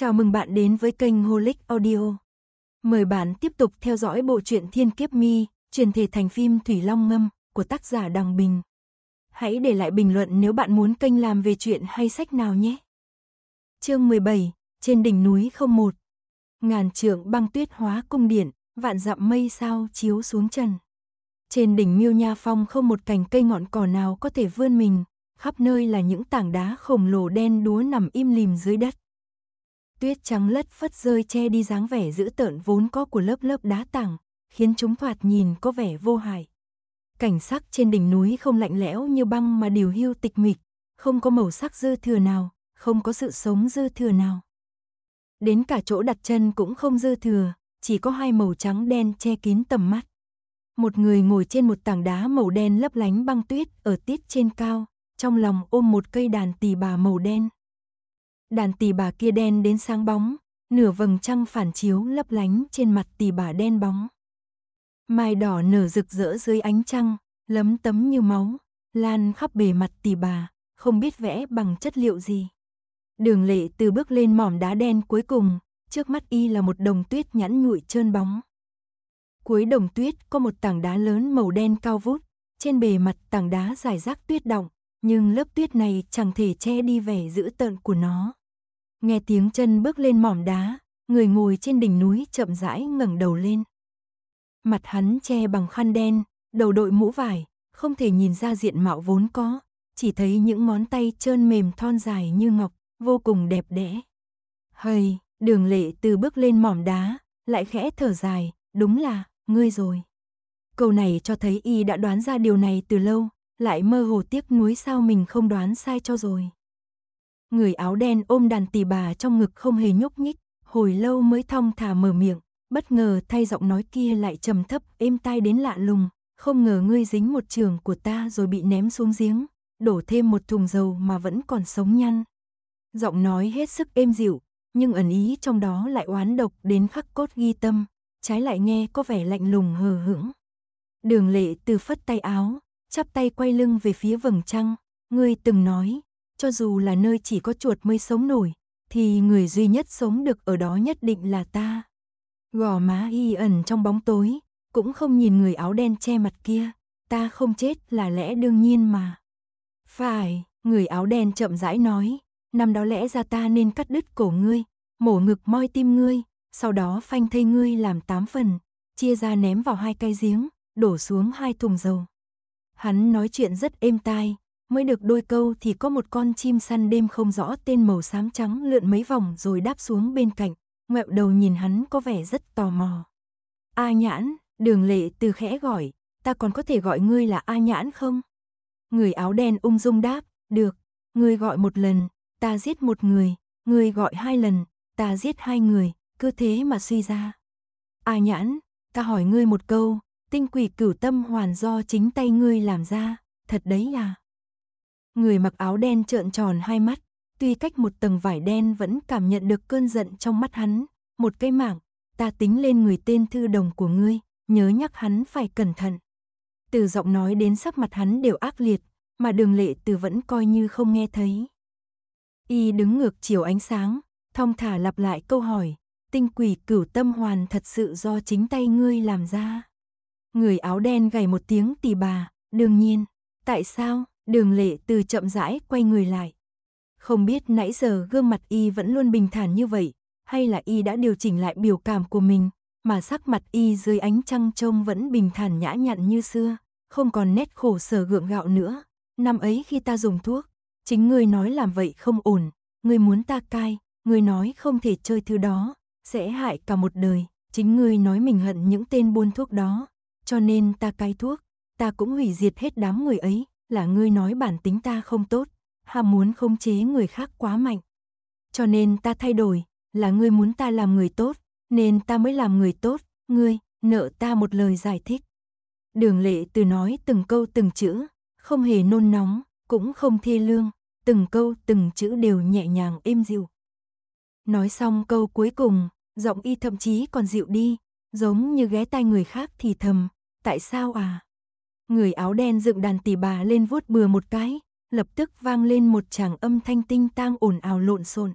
Chào mừng bạn đến với kênh Holic Audio. Mời bạn tiếp tục theo dõi bộ truyện Thiên Kiếp Mi, truyền thể thành phim Thủy Long Ngâm của tác giả Đằng Bình. Hãy để lại bình luận nếu bạn muốn kênh làm về chuyện hay sách nào nhé. Chương 17, trên đỉnh núi không một. Ngàn trượng băng tuyết hóa cung điện, vạn dặm mây sao chiếu xuống trần. Trên đỉnh Miêu Nha Phong không một cành cây ngọn cỏ nào có thể vươn mình, khắp nơi là những tảng đá khổng lồ đen đúa nằm im lìm dưới đất tuyết trắng lất phất rơi che đi dáng vẻ dữ tợn vốn có của lớp lớp đá tảng, khiến chúng thoạt nhìn có vẻ vô hại. Cảnh sắc trên đỉnh núi không lạnh lẽo như băng mà điều hưu tịch mịch, không có màu sắc dư thừa nào, không có sự sống dư thừa nào. Đến cả chỗ đặt chân cũng không dư thừa, chỉ có hai màu trắng đen che kín tầm mắt. Một người ngồi trên một tảng đá màu đen lấp lánh băng tuyết ở tiết trên cao, trong lòng ôm một cây đàn tỳ bà màu đen. Đàn tỳ bà kia đen đến sáng bóng, nửa vầng trăng phản chiếu lấp lánh trên mặt tỳ bà đen bóng. Mai đỏ nở rực rỡ dưới ánh trăng, lấm tấm như máu, lan khắp bề mặt tỳ bà, không biết vẽ bằng chất liệu gì. Đường lệ từ bước lên mỏm đá đen cuối cùng, trước mắt y là một đồng tuyết nhẵn nhụi trơn bóng. Cuối đồng tuyết có một tảng đá lớn màu đen cao vút, trên bề mặt tảng đá dài rác tuyết động, nhưng lớp tuyết này chẳng thể che đi vẻ dữ tợn của nó. Nghe tiếng chân bước lên mỏm đá, người ngồi trên đỉnh núi chậm rãi ngẩng đầu lên. Mặt hắn che bằng khăn đen, đầu đội mũ vải, không thể nhìn ra diện mạo vốn có, chỉ thấy những ngón tay trơn mềm thon dài như ngọc, vô cùng đẹp đẽ. Hây, đường lệ từ bước lên mỏm đá, lại khẽ thở dài, đúng là, ngươi rồi. Câu này cho thấy y đã đoán ra điều này từ lâu, lại mơ hồ tiếc nuối sao mình không đoán sai cho rồi. Người áo đen ôm đàn tỳ bà trong ngực không hề nhúc nhích, hồi lâu mới thong thả mở miệng, bất ngờ thay giọng nói kia lại trầm thấp, êm tai đến lạ lùng, không ngờ ngươi dính một trường của ta rồi bị ném xuống giếng, đổ thêm một thùng dầu mà vẫn còn sống nhăn. Giọng nói hết sức êm dịu, nhưng ẩn ý trong đó lại oán độc đến khắc cốt ghi tâm, trái lại nghe có vẻ lạnh lùng hờ hững. Đường lệ từ phất tay áo, chắp tay quay lưng về phía vầng trăng, ngươi từng nói, cho dù là nơi chỉ có chuột mới sống nổi, thì người duy nhất sống được ở đó nhất định là ta. Gò má y ẩn trong bóng tối, cũng không nhìn người áo đen che mặt kia, ta không chết là lẽ đương nhiên mà. Phải, người áo đen chậm rãi nói, năm đó lẽ ra ta nên cắt đứt cổ ngươi, mổ ngực moi tim ngươi, sau đó phanh thây ngươi làm tám phần, chia ra ném vào hai cái giếng, đổ xuống hai thùng dầu. Hắn nói chuyện rất êm tai, mới được đôi câu thì có một con chim săn đêm không rõ tên màu xám trắng lượn mấy vòng rồi đáp xuống bên cạnh, ngoẹo đầu nhìn hắn có vẻ rất tò mò. A nhãn, đường lệ từ khẽ gọi, ta còn có thể gọi ngươi là A nhãn không? Người áo đen ung dung đáp, được, ngươi gọi một lần, ta giết một người, ngươi gọi hai lần, ta giết hai người, cứ thế mà suy ra. A nhãn, ta hỏi ngươi một câu, tinh quỷ cửu tâm hoàn do chính tay ngươi làm ra, thật đấy à? Người mặc áo đen trợn tròn hai mắt, tuy cách một tầng vải đen vẫn cảm nhận được cơn giận trong mắt hắn, một cái mảng, ta tính lên người tên thư đồng của ngươi, nhớ nhắc hắn phải cẩn thận. Từ giọng nói đến sắc mặt hắn đều ác liệt, mà đường lệ từ vẫn coi như không nghe thấy. Y đứng ngược chiều ánh sáng, thong thả lặp lại câu hỏi, tinh quỷ cửu tâm hoàn thật sự do chính tay ngươi làm ra. Người áo đen gầy một tiếng tì bà, đương nhiên, tại sao? đường lệ từ chậm rãi quay người lại. Không biết nãy giờ gương mặt y vẫn luôn bình thản như vậy, hay là y đã điều chỉnh lại biểu cảm của mình, mà sắc mặt y dưới ánh trăng trông vẫn bình thản nhã nhặn như xưa, không còn nét khổ sở gượng gạo nữa. Năm ấy khi ta dùng thuốc, chính ngươi nói làm vậy không ổn, ngươi muốn ta cai, ngươi nói không thể chơi thứ đó, sẽ hại cả một đời. Chính ngươi nói mình hận những tên buôn thuốc đó, cho nên ta cai thuốc, ta cũng hủy diệt hết đám người ấy, là ngươi nói bản tính ta không tốt, ham muốn khống chế người khác quá mạnh. Cho nên ta thay đổi, là ngươi muốn ta làm người tốt, nên ta mới làm người tốt, ngươi, nợ ta một lời giải thích. Đường lệ từ nói từng câu từng chữ, không hề nôn nóng, cũng không thê lương, từng câu từng chữ đều nhẹ nhàng êm dịu. Nói xong câu cuối cùng, giọng y thậm chí còn dịu đi, giống như ghé tai người khác thì thầm, tại sao à? Người áo đen dựng đàn tỷ bà lên vuốt bừa một cái, lập tức vang lên một tràng âm thanh tinh tang ồn ào lộn xộn.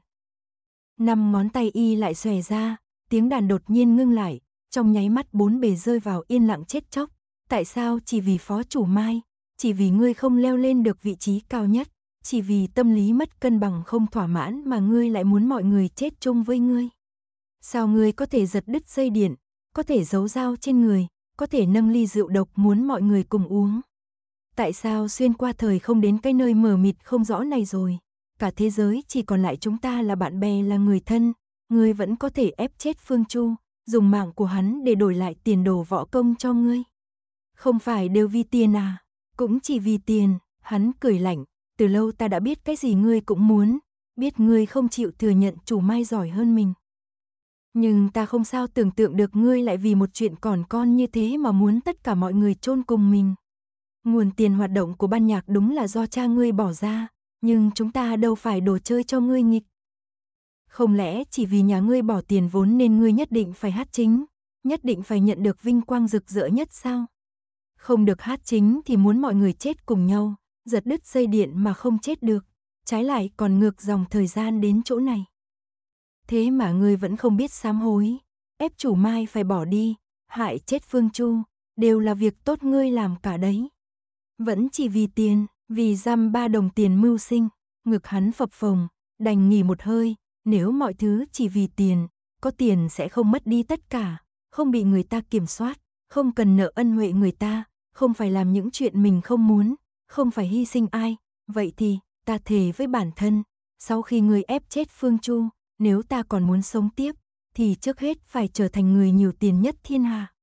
Năm ngón tay y lại xòe ra, tiếng đàn đột nhiên ngưng lại, trong nháy mắt bốn bề rơi vào yên lặng chết chóc. Tại sao chỉ vì phó chủ Mai, chỉ vì ngươi không leo lên được vị trí cao nhất, chỉ vì tâm lý mất cân bằng không thỏa mãn mà ngươi lại muốn mọi người chết chung với ngươi? Sao ngươi có thể giật đứt dây điện, có thể giấu dao trên người, có thể nâng ly rượu độc muốn mọi người cùng uống. Tại sao xuyên qua thời không đến cái nơi mờ mịt không rõ này rồi? Cả thế giới chỉ còn lại chúng ta là bạn bè là người thân, ngươi vẫn có thể ép chết Phương Chu, dùng mạng của hắn để đổi lại tiền đồ võ công cho ngươi. Không phải đều vì tiền à, cũng chỉ vì tiền, hắn cười lạnh, từ lâu ta đã biết cái gì ngươi cũng muốn, biết ngươi không chịu thừa nhận chủ mai giỏi hơn mình. Nhưng ta không sao tưởng tượng được ngươi lại vì một chuyện còn con như thế mà muốn tất cả mọi người chôn cùng mình. Nguồn tiền hoạt động của ban nhạc đúng là do cha ngươi bỏ ra, nhưng chúng ta đâu phải đồ chơi cho ngươi nghịch. Không lẽ chỉ vì nhà ngươi bỏ tiền vốn nên ngươi nhất định phải hát chính, nhất định phải nhận được vinh quang rực rỡ nhất sao? Không được hát chính thì muốn mọi người chết cùng nhau, giật đứt dây điện mà không chết được, trái lại còn ngược dòng thời gian đến chỗ này thế mà ngươi vẫn không biết sám hối, ép chủ mai phải bỏ đi, hại chết Phương Chu, đều là việc tốt ngươi làm cả đấy. Vẫn chỉ vì tiền, vì dăm ba đồng tiền mưu sinh, ngực hắn phập phồng, đành nghỉ một hơi, nếu mọi thứ chỉ vì tiền, có tiền sẽ không mất đi tất cả, không bị người ta kiểm soát, không cần nợ ân huệ người ta, không phải làm những chuyện mình không muốn, không phải hy sinh ai, vậy thì ta thề với bản thân, sau khi người ép chết Phương Chu, nếu ta còn muốn sống tiếp, thì trước hết phải trở thành người nhiều tiền nhất thiên hạ.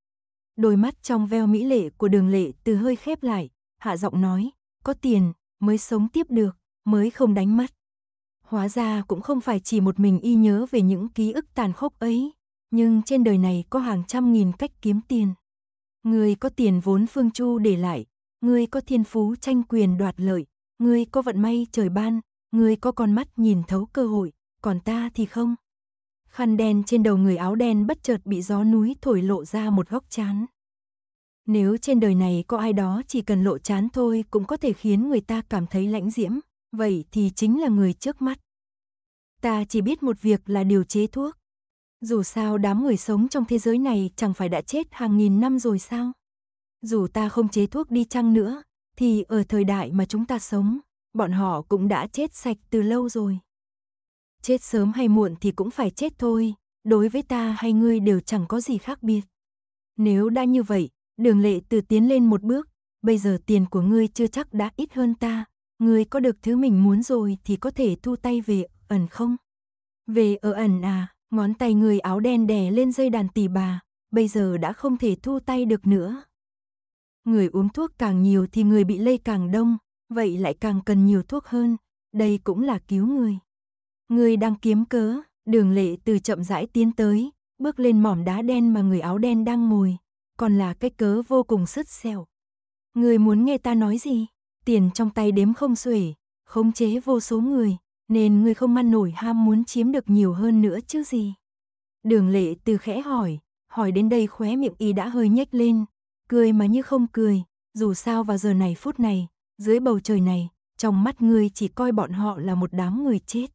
Đôi mắt trong veo mỹ lệ của đường lệ từ hơi khép lại, hạ giọng nói, có tiền mới sống tiếp được, mới không đánh mất. Hóa ra cũng không phải chỉ một mình y nhớ về những ký ức tàn khốc ấy, nhưng trên đời này có hàng trăm nghìn cách kiếm tiền. Người có tiền vốn Phương Chu để lại, người có thiên phú tranh quyền đoạt lợi, người có vận may trời ban, người có con mắt nhìn thấu cơ hội, còn ta thì không. Khăn đen trên đầu người áo đen bất chợt bị gió núi thổi lộ ra một góc chán. Nếu trên đời này có ai đó chỉ cần lộ chán thôi cũng có thể khiến người ta cảm thấy lãnh diễm, vậy thì chính là người trước mắt. Ta chỉ biết một việc là điều chế thuốc. Dù sao đám người sống trong thế giới này chẳng phải đã chết hàng nghìn năm rồi sao? Dù ta không chế thuốc đi chăng nữa, thì ở thời đại mà chúng ta sống, bọn họ cũng đã chết sạch từ lâu rồi chết sớm hay muộn thì cũng phải chết thôi, đối với ta hay ngươi đều chẳng có gì khác biệt. Nếu đã như vậy, đường lệ từ tiến lên một bước, bây giờ tiền của ngươi chưa chắc đã ít hơn ta, ngươi có được thứ mình muốn rồi thì có thể thu tay về ẩn không? Về ở ẩn à, ngón tay người áo đen đè lên dây đàn tỷ bà, bây giờ đã không thể thu tay được nữa. Người uống thuốc càng nhiều thì người bị lây càng đông, vậy lại càng cần nhiều thuốc hơn, đây cũng là cứu người. Người đang kiếm cớ, đường lệ từ chậm rãi tiến tới, bước lên mỏm đá đen mà người áo đen đang ngồi, còn là cái cớ vô cùng sứt xẻo. Người muốn nghe ta nói gì? Tiền trong tay đếm không xuể, khống chế vô số người, nên người không ăn nổi ham muốn chiếm được nhiều hơn nữa chứ gì. Đường lệ từ khẽ hỏi, hỏi đến đây khóe miệng y đã hơi nhếch lên, cười mà như không cười, dù sao vào giờ này phút này, dưới bầu trời này, trong mắt ngươi chỉ coi bọn họ là một đám người chết.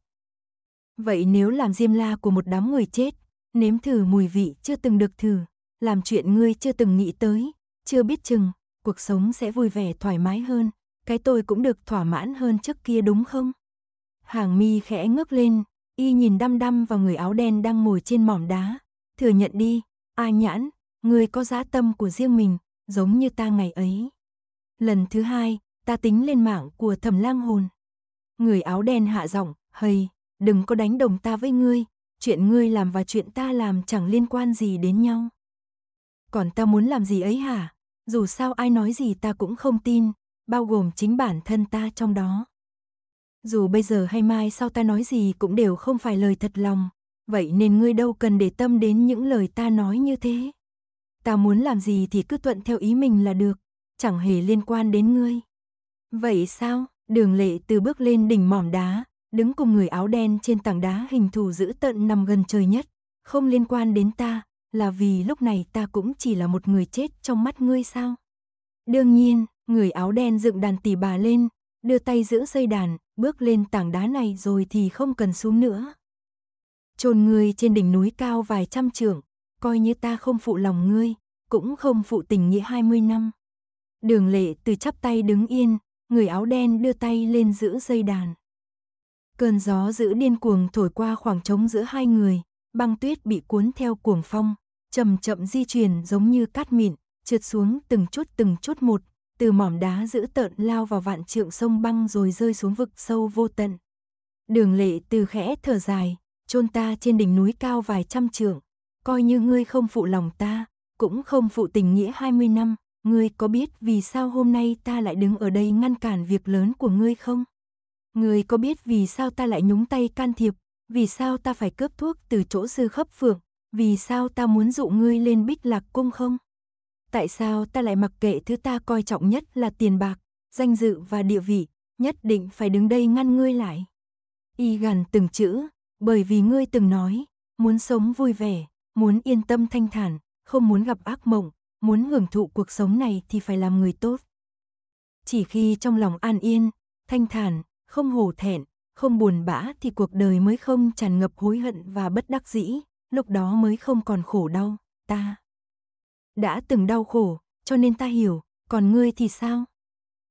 Vậy nếu làm diêm la của một đám người chết, nếm thử mùi vị chưa từng được thử, làm chuyện ngươi chưa từng nghĩ tới, chưa biết chừng, cuộc sống sẽ vui vẻ thoải mái hơn, cái tôi cũng được thỏa mãn hơn trước kia đúng không? Hàng mi khẽ ngước lên, y nhìn đăm đăm vào người áo đen đang ngồi trên mỏm đá, thừa nhận đi, a nhãn, ngươi có giá tâm của riêng mình, giống như ta ngày ấy. Lần thứ hai, ta tính lên mạng của thẩm lang hồn. Người áo đen hạ giọng, hây, đừng có đánh đồng ta với ngươi, chuyện ngươi làm và chuyện ta làm chẳng liên quan gì đến nhau. Còn ta muốn làm gì ấy hả? Dù sao ai nói gì ta cũng không tin, bao gồm chính bản thân ta trong đó. Dù bây giờ hay mai sau ta nói gì cũng đều không phải lời thật lòng, vậy nên ngươi đâu cần để tâm đến những lời ta nói như thế. Ta muốn làm gì thì cứ thuận theo ý mình là được, chẳng hề liên quan đến ngươi. Vậy sao? Đường lệ từ bước lên đỉnh mỏm đá, đứng cùng người áo đen trên tảng đá hình thù dữ tận nằm gần trời nhất, không liên quan đến ta, là vì lúc này ta cũng chỉ là một người chết trong mắt ngươi sao? Đương nhiên, người áo đen dựng đàn tỷ bà lên, đưa tay giữ dây đàn, bước lên tảng đá này rồi thì không cần xuống nữa. Chôn ngươi trên đỉnh núi cao vài trăm trượng, coi như ta không phụ lòng ngươi, cũng không phụ tình nghĩa 20 năm. Đường lệ từ chắp tay đứng yên, người áo đen đưa tay lên giữ dây đàn. Cơn gió giữ điên cuồng thổi qua khoảng trống giữa hai người, băng tuyết bị cuốn theo cuồng phong, chậm chậm di chuyển giống như cát mịn, trượt xuống từng chút từng chút một, từ mỏm đá giữ tợn lao vào vạn trượng sông băng rồi rơi xuống vực sâu vô tận. Đường lệ từ khẽ thở dài, chôn ta trên đỉnh núi cao vài trăm trượng, coi như ngươi không phụ lòng ta, cũng không phụ tình nghĩa 20 năm, ngươi có biết vì sao hôm nay ta lại đứng ở đây ngăn cản việc lớn của ngươi không? Người có biết vì sao ta lại nhúng tay can thiệp, vì sao ta phải cướp thuốc từ chỗ sư khấp phượng, vì sao ta muốn dụ ngươi lên bích lạc cung không? Tại sao ta lại mặc kệ thứ ta coi trọng nhất là tiền bạc, danh dự và địa vị, nhất định phải đứng đây ngăn ngươi lại? Y gần từng chữ, bởi vì ngươi từng nói, muốn sống vui vẻ, muốn yên tâm thanh thản, không muốn gặp ác mộng, muốn hưởng thụ cuộc sống này thì phải làm người tốt. Chỉ khi trong lòng an yên, thanh thản, không hổ thẹn, không buồn bã thì cuộc đời mới không tràn ngập hối hận và bất đắc dĩ, lúc đó mới không còn khổ đau, ta đã từng đau khổ, cho nên ta hiểu, còn ngươi thì sao?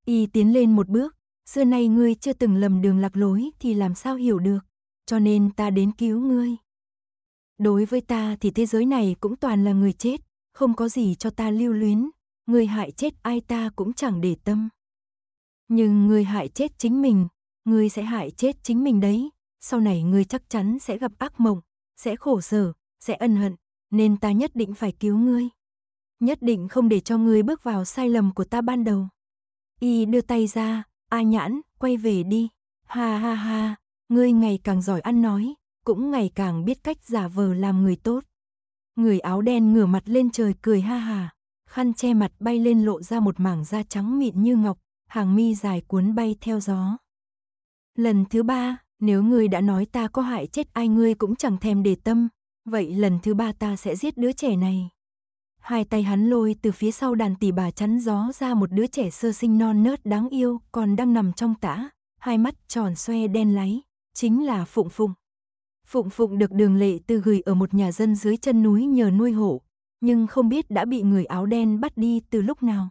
Y tiến lên một bước, xưa nay ngươi chưa từng lầm đường lạc lối thì làm sao hiểu được, cho nên ta đến cứu ngươi. Đối với ta thì thế giới này cũng toàn là người chết, không có gì cho ta lưu luyến, người hại chết ai ta cũng chẳng để tâm. Nhưng người hại chết chính mình, ngươi sẽ hại chết chính mình đấy, sau này ngươi chắc chắn sẽ gặp ác mộng, sẽ khổ sở, sẽ ân hận, nên ta nhất định phải cứu ngươi. Nhất định không để cho ngươi bước vào sai lầm của ta ban đầu. Y đưa tay ra, A nhãn, quay về đi. Ha ha ha, ngươi ngày càng giỏi ăn nói, cũng ngày càng biết cách giả vờ làm người tốt. Người áo đen ngửa mặt lên trời cười ha hà, khăn che mặt bay lên lộ ra một mảng da trắng mịn như ngọc, hàng mi dài cuốn bay theo gió. Lần thứ ba, nếu ngươi đã nói ta có hại chết ai ngươi cũng chẳng thèm để tâm, vậy lần thứ ba ta sẽ giết đứa trẻ này. Hai tay hắn lôi từ phía sau đàn tỷ bà chắn gió ra một đứa trẻ sơ sinh non nớt đáng yêu còn đang nằm trong tã, hai mắt tròn xoe đen láy, chính là Phụng Phụng. Phụng Phụng được đường lệ từ gửi ở một nhà dân dưới chân núi nhờ nuôi hổ, nhưng không biết đã bị người áo đen bắt đi từ lúc nào.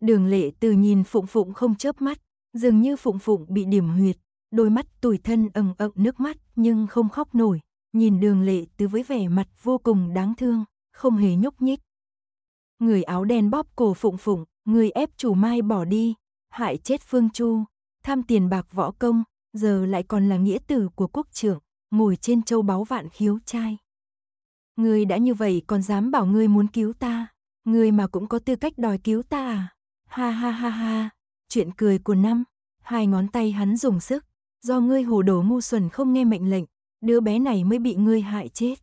Đường lệ từ nhìn Phụng Phụng không chớp mắt, dường như Phụng Phụng bị điểm huyệt, đôi mắt tủi thân ẩn ẩn nước mắt nhưng không khóc nổi, nhìn đường lệ tứ với vẻ mặt vô cùng đáng thương, không hề nhúc nhích. Người áo đen bóp cổ phụng phụng, người ép chủ mai bỏ đi, hại chết Phương Chu, tham tiền bạc võ công, giờ lại còn là nghĩa tử của quốc trưởng, ngồi trên châu báu vạn khiếu trai. người đã như vậy còn dám bảo người muốn cứu ta, người mà cũng có tư cách đòi cứu ta à? Ha ha ha ha, chuyện cười của năm, hai ngón tay hắn dùng sức, Do ngươi hồ đồ ngu xuẩn không nghe mệnh lệnh, đứa bé này mới bị ngươi hại chết.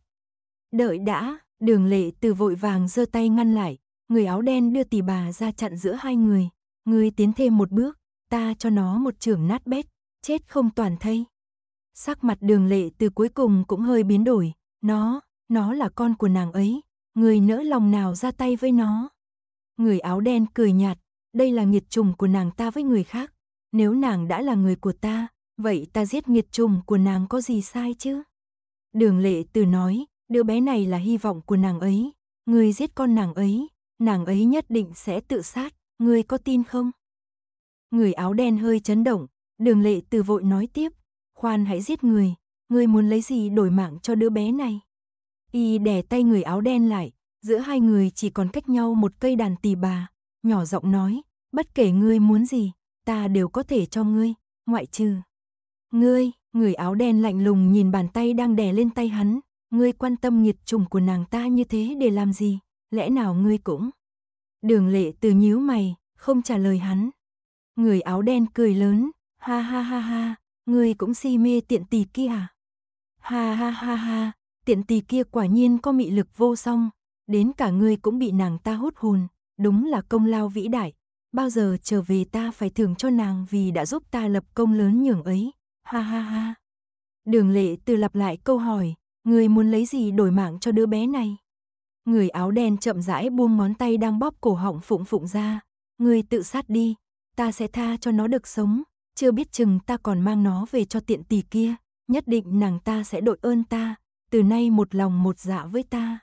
Đợi đã, đường lệ từ vội vàng giơ tay ngăn lại, người áo đen đưa tỷ bà ra chặn giữa hai người. Ngươi tiến thêm một bước, ta cho nó một trường nát bét, chết không toàn thây. Sắc mặt đường lệ từ cuối cùng cũng hơi biến đổi, nó, nó là con của nàng ấy, người nỡ lòng nào ra tay với nó. Người áo đen cười nhạt, đây là nghiệt trùng của nàng ta với người khác, nếu nàng đã là người của ta, Vậy ta giết nghiệt trùng của nàng có gì sai chứ? Đường lệ từ nói, đứa bé này là hy vọng của nàng ấy. Người giết con nàng ấy, nàng ấy nhất định sẽ tự sát. Người có tin không? Người áo đen hơi chấn động, đường lệ từ vội nói tiếp. Khoan hãy giết người, người muốn lấy gì đổi mạng cho đứa bé này? Y đè tay người áo đen lại, giữa hai người chỉ còn cách nhau một cây đàn tỳ bà. Nhỏ giọng nói, bất kể ngươi muốn gì, ta đều có thể cho ngươi, ngoại trừ. Ngươi, người áo đen lạnh lùng nhìn bàn tay đang đè lên tay hắn, ngươi quan tâm nghiệt trùng của nàng ta như thế để làm gì, lẽ nào ngươi cũng? Đường lệ từ nhíu mày, không trả lời hắn. Người áo đen cười lớn, ha ha ha ha, ngươi cũng si mê tiện tì kia à? Ha ha ha ha, tiện tì kia quả nhiên có mị lực vô song, đến cả ngươi cũng bị nàng ta hút hồn, đúng là công lao vĩ đại. Bao giờ trở về ta phải thưởng cho nàng vì đã giúp ta lập công lớn nhường ấy ha ha ha. Đường lệ từ lặp lại câu hỏi, người muốn lấy gì đổi mạng cho đứa bé này? Người áo đen chậm rãi buông ngón tay đang bóp cổ họng phụng phụng ra. Người tự sát đi, ta sẽ tha cho nó được sống, chưa biết chừng ta còn mang nó về cho tiện tỷ kia, nhất định nàng ta sẽ đội ơn ta, từ nay một lòng một dạ với ta.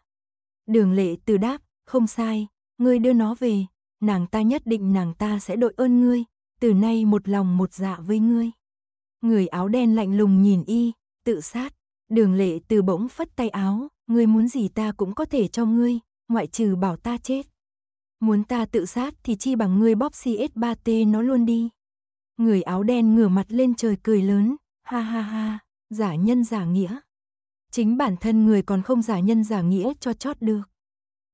Đường lệ từ đáp, không sai, ngươi đưa nó về, nàng ta nhất định nàng ta sẽ đội ơn ngươi, từ nay một lòng một dạ với ngươi. Người áo đen lạnh lùng nhìn y, tự sát. Đường lệ từ bỗng phất tay áo, ngươi muốn gì ta cũng có thể cho ngươi, ngoại trừ bảo ta chết. Muốn ta tự sát thì chi bằng ngươi bóp CS3T nó luôn đi. Người áo đen ngửa mặt lên trời cười lớn, ha ha ha, giả nhân giả nghĩa. Chính bản thân người còn không giả nhân giả nghĩa cho chót được.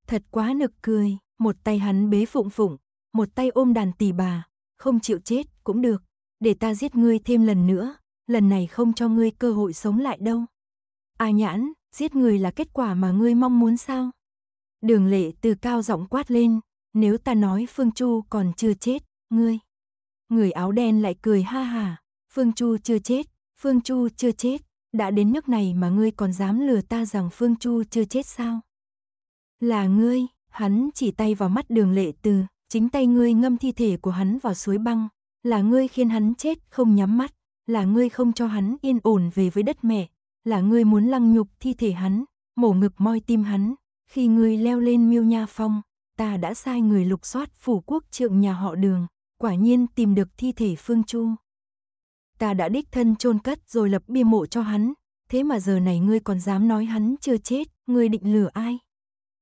Thật quá nực cười, một tay hắn bế phụng phụng, một tay ôm đàn tỷ bà, không chịu chết cũng được, để ta giết ngươi thêm lần nữa, lần này không cho ngươi cơ hội sống lại đâu. A nhãn, giết người là kết quả mà ngươi mong muốn sao? Đường lệ từ cao giọng quát lên, nếu ta nói Phương Chu còn chưa chết, ngươi. Người áo đen lại cười ha hà, Phương Chu chưa chết, Phương Chu chưa chết, đã đến nước này mà ngươi còn dám lừa ta rằng Phương Chu chưa chết sao? Là ngươi, hắn chỉ tay vào mắt đường lệ từ, chính tay ngươi ngâm thi thể của hắn vào suối băng, là ngươi khiến hắn chết không nhắm mắt, là ngươi không cho hắn yên ổn về với đất mẹ, là ngươi muốn lăng nhục thi thể hắn, mổ ngực moi tim hắn, khi ngươi leo lên miêu nha phong, ta đã sai người lục soát phủ quốc trượng nhà họ đường, quả nhiên tìm được thi thể Phương Chu. Ta đã đích thân chôn cất rồi lập bia mộ cho hắn, thế mà giờ này ngươi còn dám nói hắn chưa chết, ngươi định lừa ai?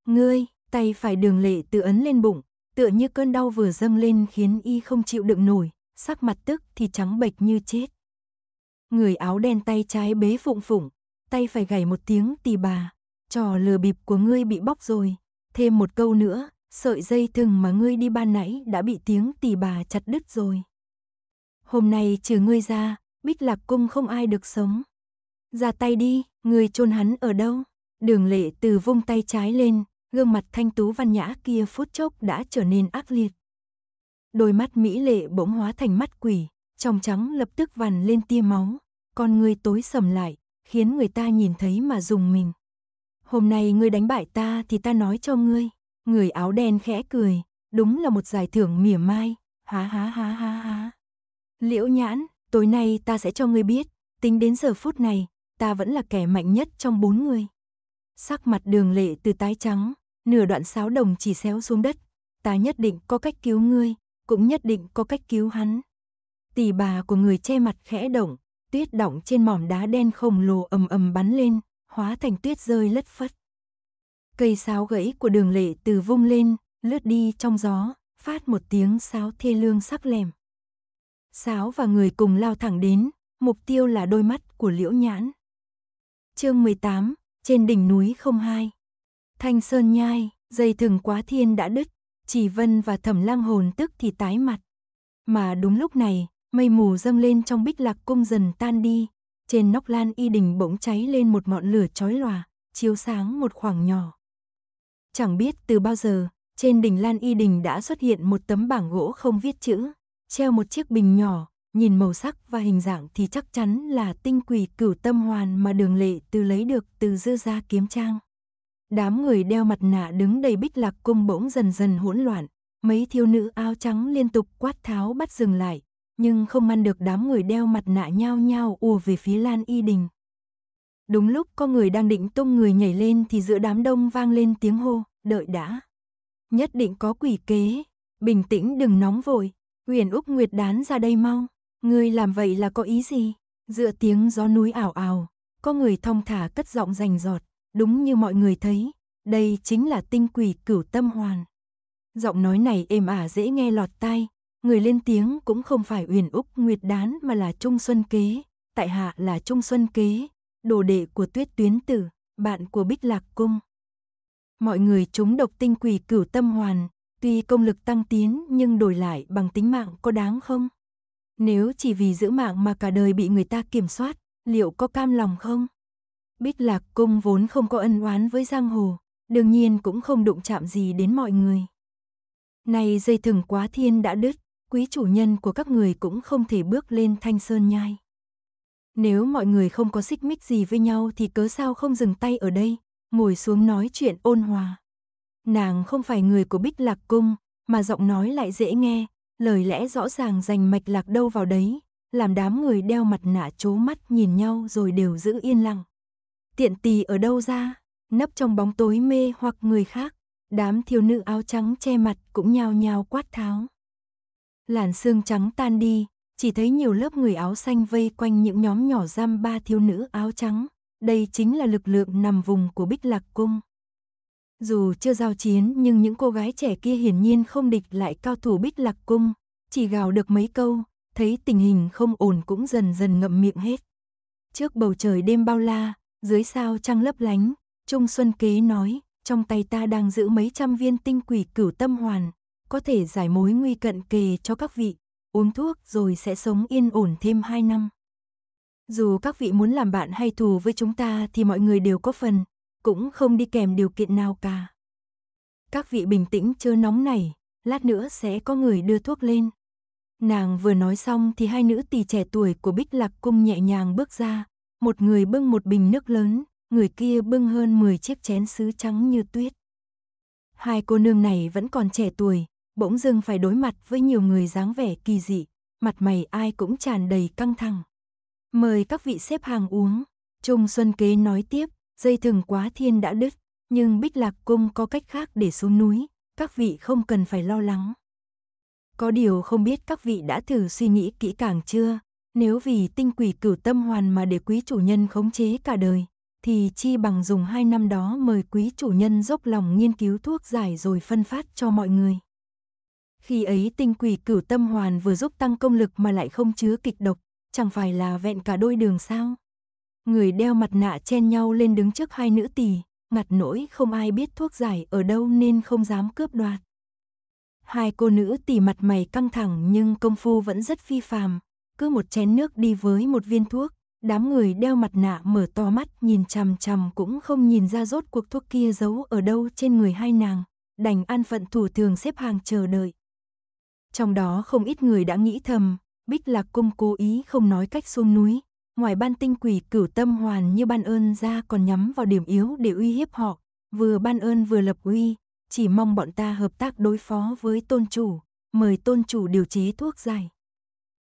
Ngươi, tay phải đường lệ tự ấn lên bụng, tựa như cơn đau vừa dâng lên khiến y không chịu đựng nổi, sắc mặt tức thì trắng bệch như chết. Người áo đen tay trái bế phụng phụng, tay phải gảy một tiếng tì bà, trò lừa bịp của ngươi bị bóc rồi, thêm một câu nữa, sợi dây thừng mà ngươi đi ban nãy đã bị tiếng tì bà chặt đứt rồi. Hôm nay trừ ngươi ra, bích lạc cung không ai được sống. Ra tay đi, ngươi chôn hắn ở đâu? Đường lệ từ vung tay trái lên, gương mặt thanh tú văn nhã kia phút chốc đã trở nên ác liệt. Đôi mắt mỹ lệ bỗng hóa thành mắt quỷ, trong trắng lập tức vằn lên tia máu, con người tối sầm lại, khiến người ta nhìn thấy mà dùng mình. Hôm nay ngươi đánh bại ta thì ta nói cho ngươi. Người áo đen khẽ cười, đúng là một giải thưởng mỉa mai, há há há há há. Liễu nhãn, tối nay ta sẽ cho ngươi biết, tính đến giờ phút này, ta vẫn là kẻ mạnh nhất trong bốn người. Sắc mặt đường lệ từ tái trắng, nửa đoạn sáo đồng chỉ xéo xuống đất, ta nhất định có cách cứu ngươi, cũng nhất định có cách cứu hắn. Tỷ bà của người che mặt khẽ động, tuyết đỏng trên mỏm đá đen khổng lồ ầm ầm bắn lên, hóa thành tuyết rơi lất phất. Cây sáo gãy của đường lệ từ vung lên, lướt đi trong gió, phát một tiếng sáo thê lương sắc lèm. Sáo và người cùng lao thẳng đến, mục tiêu là đôi mắt của liễu nhãn. chương 18, trên đỉnh núi không hai. Thanh sơn nhai, dây thừng quá thiên đã đứt, chỉ Vân và Thẩm Lăng Hồn tức thì tái mặt. Mà đúng lúc này, mây mù dâng lên trong bích lạc cung dần tan đi, trên nóc lan y đình bỗng cháy lên một ngọn lửa chói lòa, chiếu sáng một khoảng nhỏ. Chẳng biết từ bao giờ, trên đỉnh lan y đình đã xuất hiện một tấm bảng gỗ không viết chữ, treo một chiếc bình nhỏ, nhìn màu sắc và hình dạng thì chắc chắn là tinh quỷ cửu tâm hoàn mà đường lệ từ lấy được từ dư gia kiếm trang. Đám người đeo mặt nạ đứng đầy bích lạc cung bỗng dần dần hỗn loạn, mấy thiếu nữ áo trắng liên tục quát tháo bắt dừng lại, nhưng không ngăn được đám người đeo mặt nạ nhao nhao ùa về phía Lan Y Đình. Đúng lúc có người đang định tung người nhảy lên thì giữa đám đông vang lên tiếng hô, đợi đã. Nhất định có quỷ kế, bình tĩnh đừng nóng vội, Uyển Úc Nguyệt đán ra đây mau, ngươi làm vậy là có ý gì? Dựa tiếng gió núi ảo ảo, có người thong thả cất giọng rành rọt. Đúng như mọi người thấy, đây chính là tinh quỷ cửu tâm hoàn. Giọng nói này êm ả dễ nghe lọt tai, người lên tiếng cũng không phải Uyển Úc Nguyệt Đán mà là Trung Xuân Kế, tại hạ là Trung Xuân Kế, đồ đệ của Tuyết Tuyến Tử, bạn của Bích Lạc Cung. Mọi người chúng độc tinh quỷ cửu tâm hoàn, tuy công lực tăng tiến nhưng đổi lại bằng tính mạng có đáng không? Nếu chỉ vì giữ mạng mà cả đời bị người ta kiểm soát, liệu có cam lòng không? Bích Lạc Cung vốn không có ân oán với giang hồ, đương nhiên cũng không đụng chạm gì đến mọi người. Nay dây thừng quá thiên đã đứt, quý chủ nhân của các người cũng không thể bước lên thanh sơn nhai. Nếu mọi người không có xích mích gì với nhau thì cớ sao không dừng tay ở đây, ngồi xuống nói chuyện ôn hòa. Nàng không phải người của Bích Lạc Cung, mà giọng nói lại dễ nghe, lời lẽ rõ ràng dành mạch lạc đâu vào đấy, làm đám người đeo mặt nạ chố mắt nhìn nhau rồi đều giữ yên lặng tiện tì ở đâu ra, nấp trong bóng tối mê hoặc người khác, đám thiếu nữ áo trắng che mặt cũng nhào nhào quát tháo. Làn xương trắng tan đi, chỉ thấy nhiều lớp người áo xanh vây quanh những nhóm nhỏ giam ba thiếu nữ áo trắng, đây chính là lực lượng nằm vùng của Bích Lạc Cung. Dù chưa giao chiến nhưng những cô gái trẻ kia hiển nhiên không địch lại cao thủ Bích Lạc Cung, chỉ gào được mấy câu, thấy tình hình không ổn cũng dần dần ngậm miệng hết. Trước bầu trời đêm bao la, dưới sao trăng lấp lánh, Trung Xuân Kế nói, trong tay ta đang giữ mấy trăm viên tinh quỷ cửu tâm hoàn, có thể giải mối nguy cận kề cho các vị, uống thuốc rồi sẽ sống yên ổn thêm hai năm. Dù các vị muốn làm bạn hay thù với chúng ta thì mọi người đều có phần, cũng không đi kèm điều kiện nào cả. Các vị bình tĩnh chớ nóng này, lát nữa sẽ có người đưa thuốc lên. Nàng vừa nói xong thì hai nữ tỳ trẻ tuổi của Bích Lạc Cung nhẹ nhàng bước ra, một người bưng một bình nước lớn, người kia bưng hơn 10 chiếc chén sứ trắng như tuyết. Hai cô nương này vẫn còn trẻ tuổi, bỗng dưng phải đối mặt với nhiều người dáng vẻ kỳ dị, mặt mày ai cũng tràn đầy căng thẳng. Mời các vị xếp hàng uống, Trung Xuân Kế nói tiếp, dây thừng quá thiên đã đứt, nhưng Bích Lạc Cung có cách khác để xuống núi, các vị không cần phải lo lắng. Có điều không biết các vị đã thử suy nghĩ kỹ càng chưa, nếu vì tinh quỷ cửu tâm hoàn mà để quý chủ nhân khống chế cả đời, thì chi bằng dùng hai năm đó mời quý chủ nhân dốc lòng nghiên cứu thuốc giải rồi phân phát cho mọi người. Khi ấy tinh quỷ cửu tâm hoàn vừa giúp tăng công lực mà lại không chứa kịch độc, chẳng phải là vẹn cả đôi đường sao. Người đeo mặt nạ chen nhau lên đứng trước hai nữ tỳ, ngặt nỗi không ai biết thuốc giải ở đâu nên không dám cướp đoạt. Hai cô nữ tỳ mặt mày căng thẳng nhưng công phu vẫn rất phi phàm, cứ một chén nước đi với một viên thuốc, đám người đeo mặt nạ mở to mắt nhìn chằm chằm cũng không nhìn ra rốt cuộc thuốc kia giấu ở đâu trên người hai nàng, đành an phận thủ thường xếp hàng chờ đợi. Trong đó không ít người đã nghĩ thầm, Bích Lạc Cung cố ý không nói cách xuống núi, ngoài ban tinh quỷ cửu tâm hoàn như ban ơn ra còn nhắm vào điểm yếu để uy hiếp họ, vừa ban ơn vừa lập uy, chỉ mong bọn ta hợp tác đối phó với tôn chủ, mời tôn chủ điều chế thuốc dài.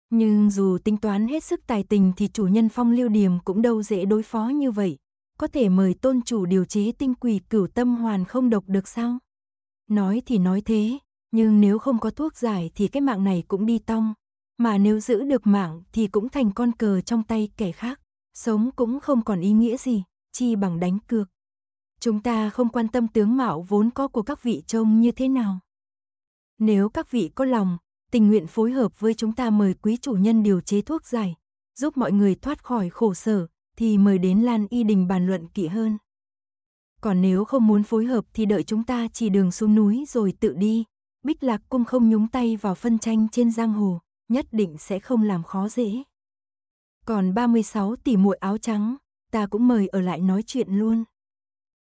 Nhưng dù tính toán hết sức tài tình thì chủ nhân phong lưu điểm cũng đâu dễ đối phó như vậy. Có thể mời tôn chủ điều chế tinh quỷ cửu tâm hoàn không độc được sao? Nói thì nói thế, nhưng nếu không có thuốc giải thì cái mạng này cũng đi tong. Mà nếu giữ được mạng thì cũng thành con cờ trong tay kẻ khác. Sống cũng không còn ý nghĩa gì, chi bằng đánh cược. Chúng ta không quan tâm tướng mạo vốn có của các vị trông như thế nào. Nếu các vị có lòng, tình nguyện phối hợp với chúng ta mời quý chủ nhân điều chế thuốc giải, giúp mọi người thoát khỏi khổ sở, thì mời đến Lan Y Đình bàn luận kỹ hơn. Còn nếu không muốn phối hợp thì đợi chúng ta chỉ đường xuống núi rồi tự đi. Bích Lạc Cung không nhúng tay vào phân tranh trên giang hồ, nhất định sẽ không làm khó dễ. Còn 36 tỷ muội áo trắng, ta cũng mời ở lại nói chuyện luôn.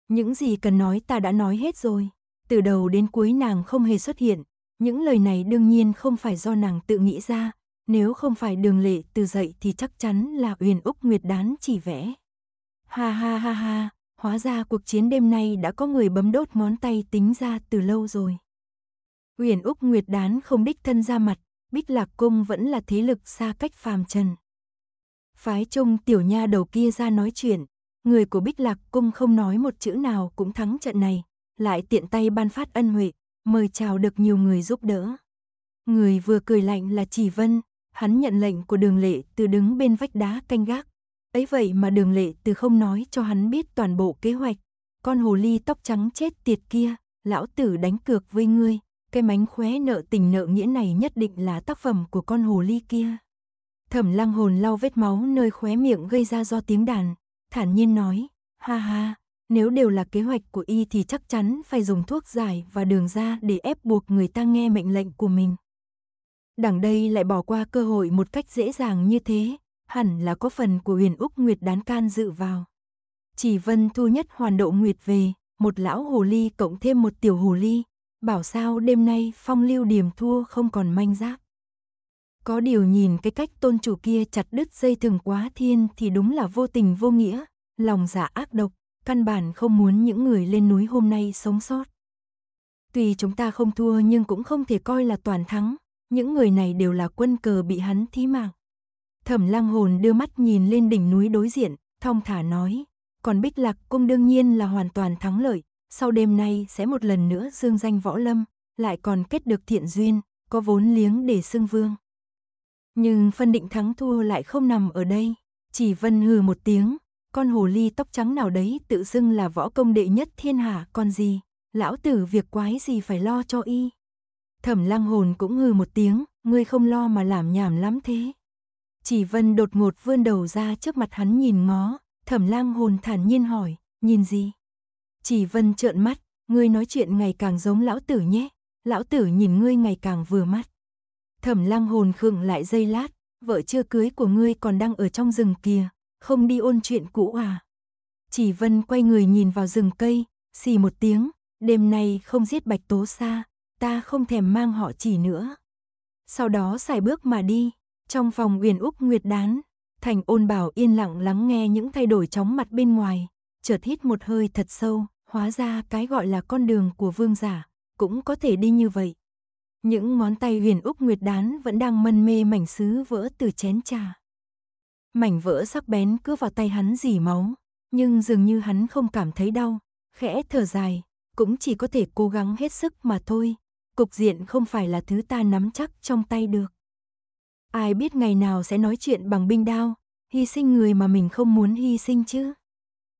Những gì cần nói ta đã nói hết rồi. Từ đầu đến cuối nàng không hề xuất hiện, những lời này đương nhiên không phải do nàng tự nghĩ ra, nếu không phải đường lệ từ dậy thì chắc chắn là Uyển Úc Nguyệt Đán chỉ vẽ. Ha ha ha ha, hóa ra cuộc chiến đêm nay đã có người bấm đốt món tay tính ra từ lâu rồi. Uyển Úc Nguyệt Đán không đích thân ra mặt, Bích Lạc Cung vẫn là thế lực xa cách phàm trần. Phái trung tiểu nha đầu kia ra nói chuyện, người của Bích Lạc Cung không nói một chữ nào cũng thắng trận này, lại tiện tay ban phát ân huệ, mời chào được nhiều người giúp đỡ. Người vừa cười lạnh là Chỉ Vân, hắn nhận lệnh của đường lệ từ đứng bên vách đá canh gác. Ấy vậy mà đường lệ từ không nói cho hắn biết toàn bộ kế hoạch. Con hồ ly tóc trắng chết tiệt kia, lão tử đánh cược với ngươi. Cái mánh khóe nợ tình nợ nghĩa này nhất định là tác phẩm của con hồ ly kia. Thẩm lăng hồn lau vết máu nơi khóe miệng gây ra do tiếng đàn. Thản nhiên nói, ha ha, nếu đều là kế hoạch của y thì chắc chắn phải dùng thuốc giải và đường ra để ép buộc người ta nghe mệnh lệnh của mình. Đằng đây lại bỏ qua cơ hội một cách dễ dàng như thế, hẳn là có phần của huyền Úc Nguyệt đán can dự vào. Chỉ Vân thu nhất hoàn độ Nguyệt về, một lão hồ ly cộng thêm một tiểu hồ ly, bảo sao đêm nay phong lưu điểm thua không còn manh giáp. Có điều nhìn cái cách tôn chủ kia chặt đứt dây thừng quá thiên thì đúng là vô tình vô nghĩa, lòng dạ ác độc, căn bản không muốn những người lên núi hôm nay sống sót. Tuy chúng ta không thua nhưng cũng không thể coi là toàn thắng, những người này đều là quân cờ bị hắn thí mạng. Thẩm Lăng Hồn đưa mắt nhìn lên đỉnh núi đối diện, thong thả nói, còn Bích Lạc cung đương nhiên là hoàn toàn thắng lợi, sau đêm nay sẽ một lần nữa dương danh võ lâm, lại còn kết được thiện duyên, có vốn liếng để xưng vương. Nhưng phân định thắng thua lại không nằm ở đây, chỉ Vân hừ một tiếng, con hồ ly tóc trắng nào đấy tự dưng là võ công đệ nhất thiên hạ con gì, lão tử việc quái gì phải lo cho y. Thẩm lang hồn cũng hừ một tiếng, ngươi không lo mà làm nhảm lắm thế. Chỉ vân đột ngột vươn đầu ra trước mặt hắn nhìn ngó, thẩm lang hồn thản nhiên hỏi, nhìn gì? Chỉ vân trợn mắt, ngươi nói chuyện ngày càng giống lão tử nhé, lão tử nhìn ngươi ngày càng vừa mắt. Thẩm lang hồn khựng lại dây lát, vợ chưa cưới của ngươi còn đang ở trong rừng kia không đi ôn chuyện cũ à? Chỉ Vân quay người nhìn vào rừng cây, xì một tiếng, đêm nay không giết Bạch Tố xa, ta không thèm mang họ chỉ nữa. Sau đó xài bước mà đi, trong phòng Uyển Úc Nguyệt đán, Thành Ôn Bảo yên lặng lắng nghe những thay đổi chóng mặt bên ngoài, chợt hít một hơi thật sâu, hóa ra cái gọi là con đường của vương giả cũng có thể đi như vậy. Những ngón tay uyển Úc Nguyệt đán vẫn đang mân mê mảnh sứ vỡ từ chén trà mảnh vỡ sắc bén cứ vào tay hắn dì máu, nhưng dường như hắn không cảm thấy đau, khẽ thở dài, cũng chỉ có thể cố gắng hết sức mà thôi, cục diện không phải là thứ ta nắm chắc trong tay được. Ai biết ngày nào sẽ nói chuyện bằng binh đao, hy sinh người mà mình không muốn hy sinh chứ.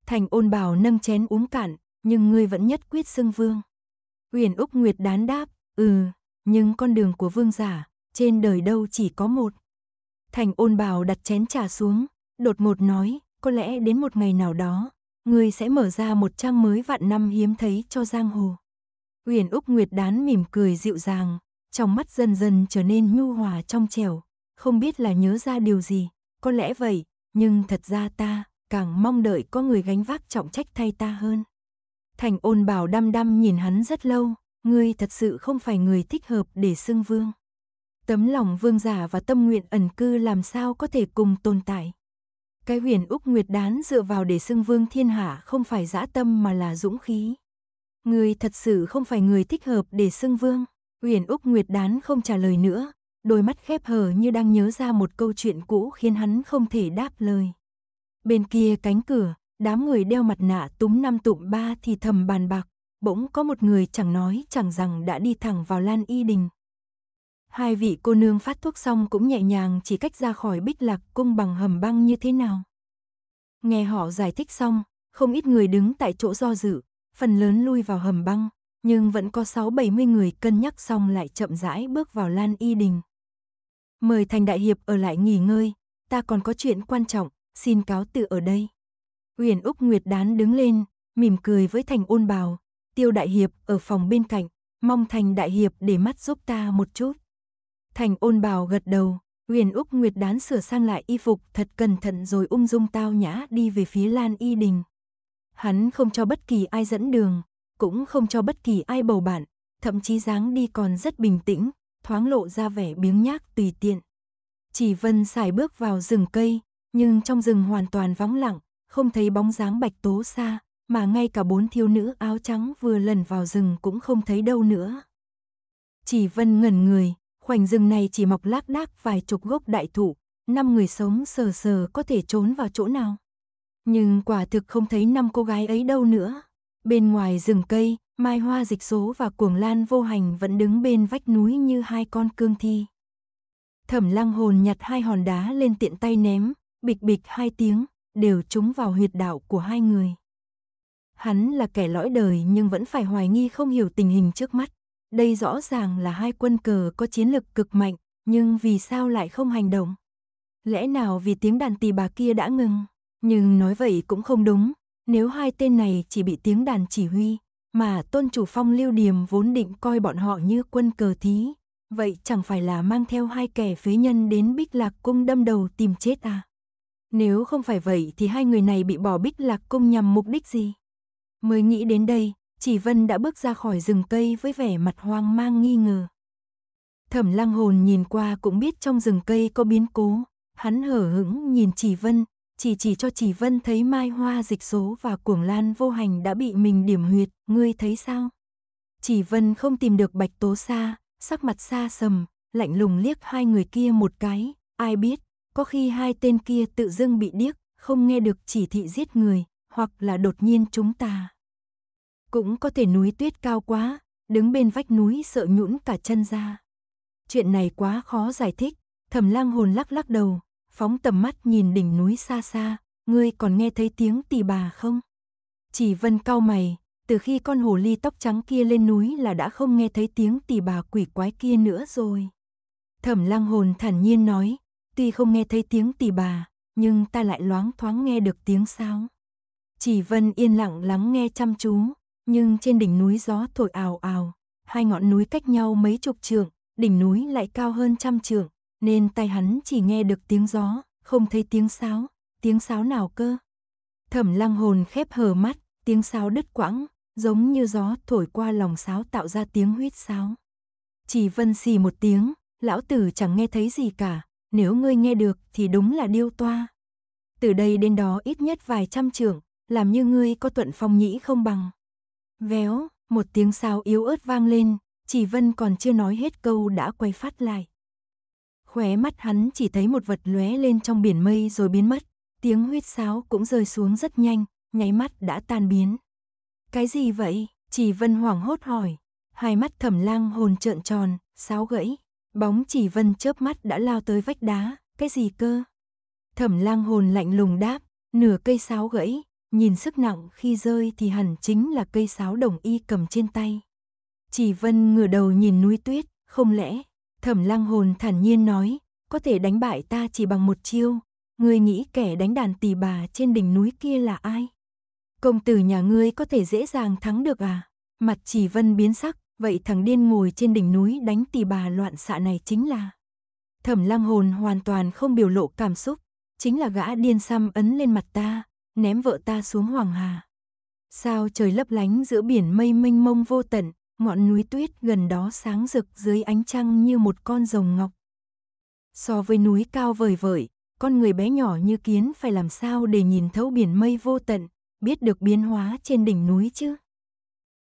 Thành ôn bảo nâng chén uống cạn, nhưng ngươi vẫn nhất quyết xưng vương. huyền Úc Nguyệt đán đáp, ừ, nhưng con đường của vương giả, trên đời đâu chỉ có một. Thành ôn bào đặt chén trà xuống, đột một nói, có lẽ đến một ngày nào đó, ngươi sẽ mở ra một trang mới vạn năm hiếm thấy cho giang hồ. Huyền Úc Nguyệt đán mỉm cười dịu dàng, trong mắt dần dần trở nên nhu hòa trong trẻo, không biết là nhớ ra điều gì, có lẽ vậy, nhưng thật ra ta càng mong đợi có người gánh vác trọng trách thay ta hơn. Thành ôn bảo đăm đăm nhìn hắn rất lâu, ngươi thật sự không phải người thích hợp để xưng vương. Tấm lòng vương giả và tâm nguyện ẩn cư làm sao có thể cùng tồn tại. Cái huyền Úc Nguyệt Đán dựa vào để xưng vương thiên hạ không phải dã tâm mà là dũng khí. Người thật sự không phải người thích hợp để xưng vương. Huyền Úc Nguyệt Đán không trả lời nữa, đôi mắt khép hờ như đang nhớ ra một câu chuyện cũ khiến hắn không thể đáp lời. Bên kia cánh cửa, đám người đeo mặt nạ túm năm tụm ba thì thầm bàn bạc, bỗng có một người chẳng nói chẳng rằng đã đi thẳng vào Lan Y Đình, Hai vị cô nương phát thuốc xong cũng nhẹ nhàng chỉ cách ra khỏi bích lạc cung bằng hầm băng như thế nào. Nghe họ giải thích xong, không ít người đứng tại chỗ do dự, phần lớn lui vào hầm băng, nhưng vẫn có 6-70 người cân nhắc xong lại chậm rãi bước vào lan y đình. Mời thành đại hiệp ở lại nghỉ ngơi, ta còn có chuyện quan trọng, xin cáo tự ở đây. Uyển Úc Nguyệt đán đứng lên, mỉm cười với thành ôn bào, tiêu đại hiệp ở phòng bên cạnh, mong thành đại hiệp để mắt giúp ta một chút. Thành ôn bào gật đầu, Huyền Úc Nguyệt đán sửa sang lại y phục thật cẩn thận rồi ung dung tao nhã đi về phía Lan Y Đình. Hắn không cho bất kỳ ai dẫn đường, cũng không cho bất kỳ ai bầu bạn, thậm chí dáng đi còn rất bình tĩnh, thoáng lộ ra vẻ biếng nhác tùy tiện. Chỉ Vân xài bước vào rừng cây, nhưng trong rừng hoàn toàn vắng lặng, không thấy bóng dáng bạch tố xa, mà ngay cả bốn thiếu nữ áo trắng vừa lần vào rừng cũng không thấy đâu nữa. Chỉ Vân ngẩn người, Khoảnh rừng này chỉ mọc lác đác vài chục gốc đại thụ, năm người sống sờ sờ có thể trốn vào chỗ nào. Nhưng quả thực không thấy năm cô gái ấy đâu nữa. Bên ngoài rừng cây, Mai Hoa Dịch Số và Cuồng Lan Vô Hành vẫn đứng bên vách núi như hai con cương thi. Thẩm Lăng Hồn nhặt hai hòn đá lên tiện tay ném, bịch bịch hai tiếng, đều trúng vào huyệt đạo của hai người. Hắn là kẻ lõi đời nhưng vẫn phải hoài nghi không hiểu tình hình trước mắt. Đây rõ ràng là hai quân cờ có chiến lực cực mạnh, nhưng vì sao lại không hành động? Lẽ nào vì tiếng đàn tỳ bà kia đã ngừng? Nhưng nói vậy cũng không đúng, nếu hai tên này chỉ bị tiếng đàn chỉ huy, mà tôn chủ phong lưu điềm vốn định coi bọn họ như quân cờ thí, vậy chẳng phải là mang theo hai kẻ phế nhân đến bích lạc cung đâm đầu tìm chết à? Nếu không phải vậy thì hai người này bị bỏ bích lạc cung nhằm mục đích gì? Mới nghĩ đến đây, chỉ Vân đã bước ra khỏi rừng cây với vẻ mặt hoang mang nghi ngờ. Thẩm lăng hồn nhìn qua cũng biết trong rừng cây có biến cố, hắn hở hững nhìn chỉ Vân, chỉ chỉ cho chỉ Vân thấy mai hoa dịch số và cuồng lan vô hành đã bị mình điểm huyệt, ngươi thấy sao? Chỉ Vân không tìm được bạch tố xa, sắc mặt xa sầm, lạnh lùng liếc hai người kia một cái, ai biết, có khi hai tên kia tự dưng bị điếc, không nghe được chỉ thị giết người, hoặc là đột nhiên chúng ta. Cũng có thể núi tuyết cao quá, đứng bên vách núi sợ nhũn cả chân ra. Chuyện này quá khó giải thích, Thẩm Lang hồn lắc lắc đầu, phóng tầm mắt nhìn đỉnh núi xa xa, ngươi còn nghe thấy tiếng tỳ bà không? Chỉ Vân cau mày, từ khi con hồ ly tóc trắng kia lên núi là đã không nghe thấy tiếng tỳ bà quỷ quái kia nữa rồi. Thẩm Lang hồn thản nhiên nói, tuy không nghe thấy tiếng tỳ bà, nhưng ta lại loáng thoáng nghe được tiếng sáo. Chỉ Vân yên lặng lắng nghe chăm chú, nhưng trên đỉnh núi gió thổi ào ào, hai ngọn núi cách nhau mấy chục trượng, đỉnh núi lại cao hơn trăm trượng, nên tay hắn chỉ nghe được tiếng gió, không thấy tiếng sáo, tiếng sáo nào cơ. Thẩm Lăng Hồn khép hờ mắt, tiếng sáo đứt quãng, giống như gió thổi qua lòng sáo tạo ra tiếng huýt sáo. Chỉ Vân xì một tiếng, lão tử chẳng nghe thấy gì cả, nếu ngươi nghe được thì đúng là điêu toa. Từ đây đến đó ít nhất vài trăm trượng, làm như ngươi có tuận phong nhĩ không bằng. Véo, một tiếng sao yếu ớt vang lên, chỉ Vân còn chưa nói hết câu đã quay phát lại. Khóe mắt hắn chỉ thấy một vật lóe lên trong biển mây rồi biến mất, tiếng huyết sáo cũng rơi xuống rất nhanh, nháy mắt đã tan biến. Cái gì vậy? Chỉ Vân hoảng hốt hỏi, hai mắt thẩm lang hồn trợn tròn, sáo gãy, bóng chỉ Vân chớp mắt đã lao tới vách đá, cái gì cơ? Thẩm lang hồn lạnh lùng đáp, nửa cây sáo gãy, nhìn sức nặng khi rơi thì hẳn chính là cây sáo đồng y cầm trên tay. Chỉ Vân ngửa đầu nhìn núi tuyết, không lẽ, thẩm lang hồn thản nhiên nói, có thể đánh bại ta chỉ bằng một chiêu, ngươi nghĩ kẻ đánh đàn tỳ bà trên đỉnh núi kia là ai? Công tử nhà ngươi có thể dễ dàng thắng được à? Mặt chỉ Vân biến sắc, vậy thằng điên ngồi trên đỉnh núi đánh tỳ bà loạn xạ này chính là... Thẩm lang hồn hoàn toàn không biểu lộ cảm xúc, chính là gã điên xăm ấn lên mặt ta, ném vợ ta xuống Hoàng Hà. Sao trời lấp lánh giữa biển mây mênh mông vô tận, ngọn núi tuyết gần đó sáng rực dưới ánh trăng như một con rồng ngọc. So với núi cao vời vợi, con người bé nhỏ như kiến phải làm sao để nhìn thấu biển mây vô tận, biết được biến hóa trên đỉnh núi chứ.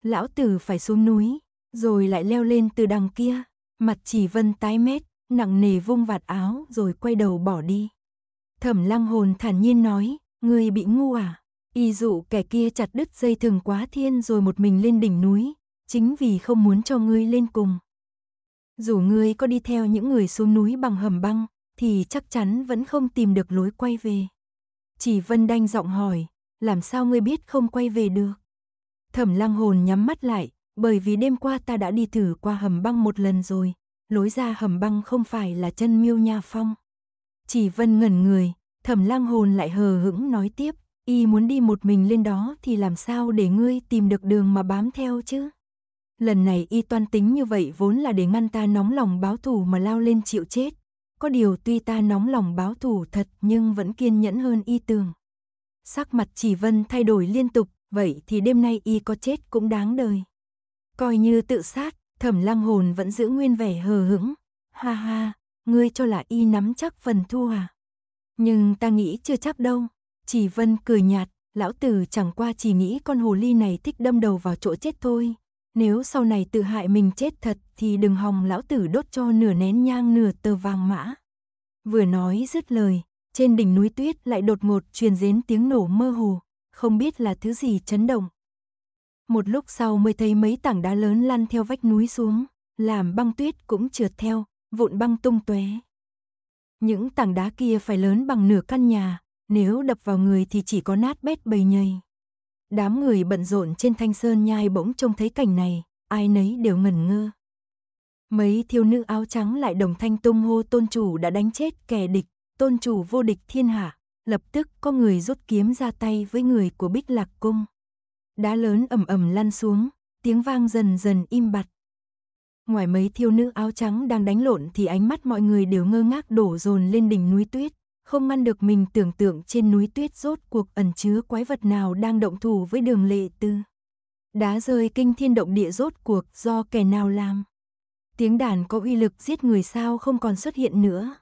Lão tử phải xuống núi, rồi lại leo lên từ đằng kia, mặt chỉ vân tái mét, nặng nề vung vạt áo rồi quay đầu bỏ đi. Thẩm lăng hồn thản nhiên nói, Người bị ngu à? Y dụ kẻ kia chặt đứt dây thừng quá thiên rồi một mình lên đỉnh núi, chính vì không muốn cho ngươi lên cùng. Dù ngươi có đi theo những người xuống núi bằng hầm băng, thì chắc chắn vẫn không tìm được lối quay về. Chỉ Vân Đanh giọng hỏi, làm sao ngươi biết không quay về được? Thẩm lăng hồn nhắm mắt lại, bởi vì đêm qua ta đã đi thử qua hầm băng một lần rồi, lối ra hầm băng không phải là chân miêu nha phong. Chỉ Vân ngẩn người, Thẩm lang hồn lại hờ hững nói tiếp, y muốn đi một mình lên đó thì làm sao để ngươi tìm được đường mà bám theo chứ? Lần này y toan tính như vậy vốn là để ngăn ta nóng lòng báo thù mà lao lên chịu chết. Có điều tuy ta nóng lòng báo thù thật nhưng vẫn kiên nhẫn hơn y tường. Sắc mặt chỉ vân thay đổi liên tục, vậy thì đêm nay y có chết cũng đáng đời. Coi như tự sát, thẩm lang hồn vẫn giữ nguyên vẻ hờ hững. Ha ha, ngươi cho là y nắm chắc phần thua à? Nhưng ta nghĩ chưa chắc đâu. Chỉ Vân cười nhạt, lão tử chẳng qua chỉ nghĩ con hồ ly này thích đâm đầu vào chỗ chết thôi. Nếu sau này tự hại mình chết thật thì đừng hòng lão tử đốt cho nửa nén nhang nửa tờ vàng mã. Vừa nói dứt lời, trên đỉnh núi tuyết lại đột ngột truyền đến tiếng nổ mơ hồ, không biết là thứ gì chấn động. Một lúc sau mới thấy mấy tảng đá lớn lăn theo vách núi xuống, làm băng tuyết cũng trượt theo, vụn băng tung tóe. Những tảng đá kia phải lớn bằng nửa căn nhà, nếu đập vào người thì chỉ có nát bét bầy nhầy. Đám người bận rộn trên thanh sơn nhai bỗng trông thấy cảnh này, ai nấy đều ngẩn ngơ. Mấy thiếu nữ áo trắng lại đồng thanh tung hô tôn chủ đã đánh chết kẻ địch, tôn chủ vô địch thiên hạ, lập tức có người rút kiếm ra tay với người của Bích Lạc Cung. Đá lớn ầm ầm lăn xuống, tiếng vang dần dần im bặt ngoài mấy thiêu nữ áo trắng đang đánh lộn thì ánh mắt mọi người đều ngơ ngác đổ dồn lên đỉnh núi tuyết, không ngăn được mình tưởng tượng trên núi tuyết rốt cuộc ẩn chứa quái vật nào đang động thủ với đường lệ tư. Đá rơi kinh thiên động địa rốt cuộc do kẻ nào làm. Tiếng đàn có uy lực giết người sao không còn xuất hiện nữa.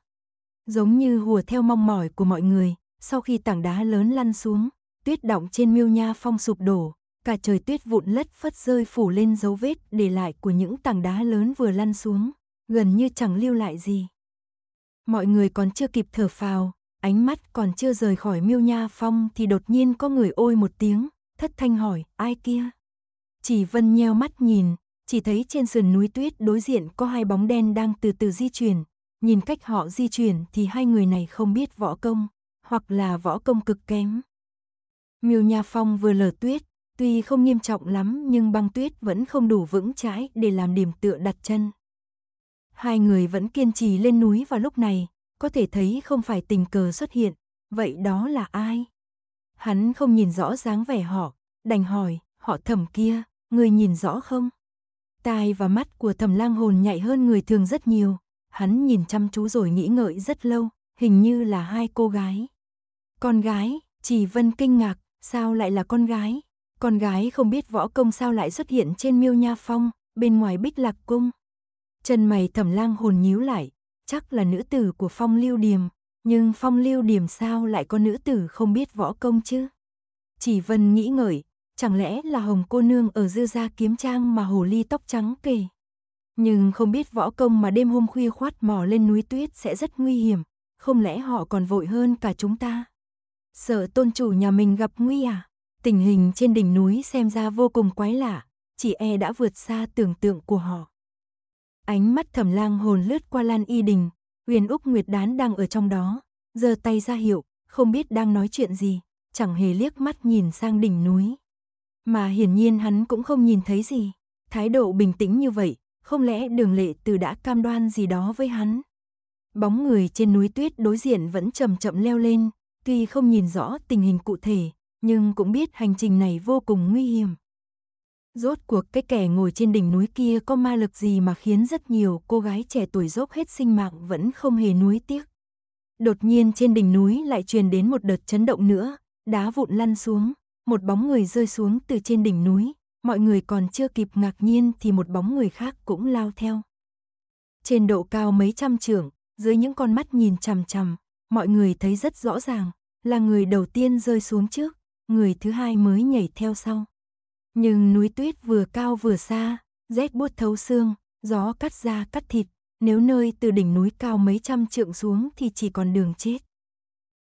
Giống như hùa theo mong mỏi của mọi người, sau khi tảng đá lớn lăn xuống, tuyết động trên miêu nha phong sụp đổ, cả trời tuyết vụn lất phất rơi phủ lên dấu vết để lại của những tảng đá lớn vừa lăn xuống, gần như chẳng lưu lại gì. Mọi người còn chưa kịp thở phào, ánh mắt còn chưa rời khỏi miêu nha phong thì đột nhiên có người ôi một tiếng, thất thanh hỏi, ai kia? Chỉ Vân nheo mắt nhìn, chỉ thấy trên sườn núi tuyết đối diện có hai bóng đen đang từ từ di chuyển. Nhìn cách họ di chuyển thì hai người này không biết võ công, hoặc là võ công cực kém. Miêu Nha Phong vừa lở tuyết, Tuy không nghiêm trọng lắm nhưng băng tuyết vẫn không đủ vững chãi để làm điểm tựa đặt chân. Hai người vẫn kiên trì lên núi vào lúc này, có thể thấy không phải tình cờ xuất hiện, vậy đó là ai? Hắn không nhìn rõ dáng vẻ họ, đành hỏi, họ thẩm kia, người nhìn rõ không? Tai và mắt của thẩm lang hồn nhạy hơn người thường rất nhiều, hắn nhìn chăm chú rồi nghĩ ngợi rất lâu, hình như là hai cô gái. Con gái, chỉ Vân kinh ngạc, sao lại là con gái? Con gái không biết võ công sao lại xuất hiện trên miêu nha phong, bên ngoài bích lạc cung. Chân mày thẩm lang hồn nhíu lại, chắc là nữ tử của phong lưu điềm, nhưng phong lưu điềm sao lại có nữ tử không biết võ công chứ? Chỉ vân nghĩ ngợi, chẳng lẽ là hồng cô nương ở dư gia kiếm trang mà hồ ly tóc trắng kể. Nhưng không biết võ công mà đêm hôm khuya khoát mò lên núi tuyết sẽ rất nguy hiểm, không lẽ họ còn vội hơn cả chúng ta? Sợ tôn chủ nhà mình gặp nguy à? Tình hình trên đỉnh núi xem ra vô cùng quái lạ, chỉ e đã vượt xa tưởng tượng của họ. Ánh mắt thẩm lang hồn lướt qua Lan Y Đình, Huyền Úc Nguyệt Đán đang ở trong đó, giơ tay ra hiệu, không biết đang nói chuyện gì, chẳng hề liếc mắt nhìn sang đỉnh núi. Mà hiển nhiên hắn cũng không nhìn thấy gì, thái độ bình tĩnh như vậy, không lẽ đường lệ từ đã cam đoan gì đó với hắn. Bóng người trên núi tuyết đối diện vẫn chậm chậm leo lên, tuy không nhìn rõ tình hình cụ thể, nhưng cũng biết hành trình này vô cùng nguy hiểm. Rốt cuộc cái kẻ ngồi trên đỉnh núi kia có ma lực gì mà khiến rất nhiều cô gái trẻ tuổi dốc hết sinh mạng vẫn không hề nuối tiếc. Đột nhiên trên đỉnh núi lại truyền đến một đợt chấn động nữa, đá vụn lăn xuống, một bóng người rơi xuống từ trên đỉnh núi, mọi người còn chưa kịp ngạc nhiên thì một bóng người khác cũng lao theo. Trên độ cao mấy trăm trượng, dưới những con mắt nhìn chằm chằm, mọi người thấy rất rõ ràng, là người đầu tiên rơi xuống trước, người thứ hai mới nhảy theo sau. Nhưng núi tuyết vừa cao vừa xa, rét buốt thấu xương, gió cắt da cắt thịt, nếu nơi từ đỉnh núi cao mấy trăm trượng xuống thì chỉ còn đường chết.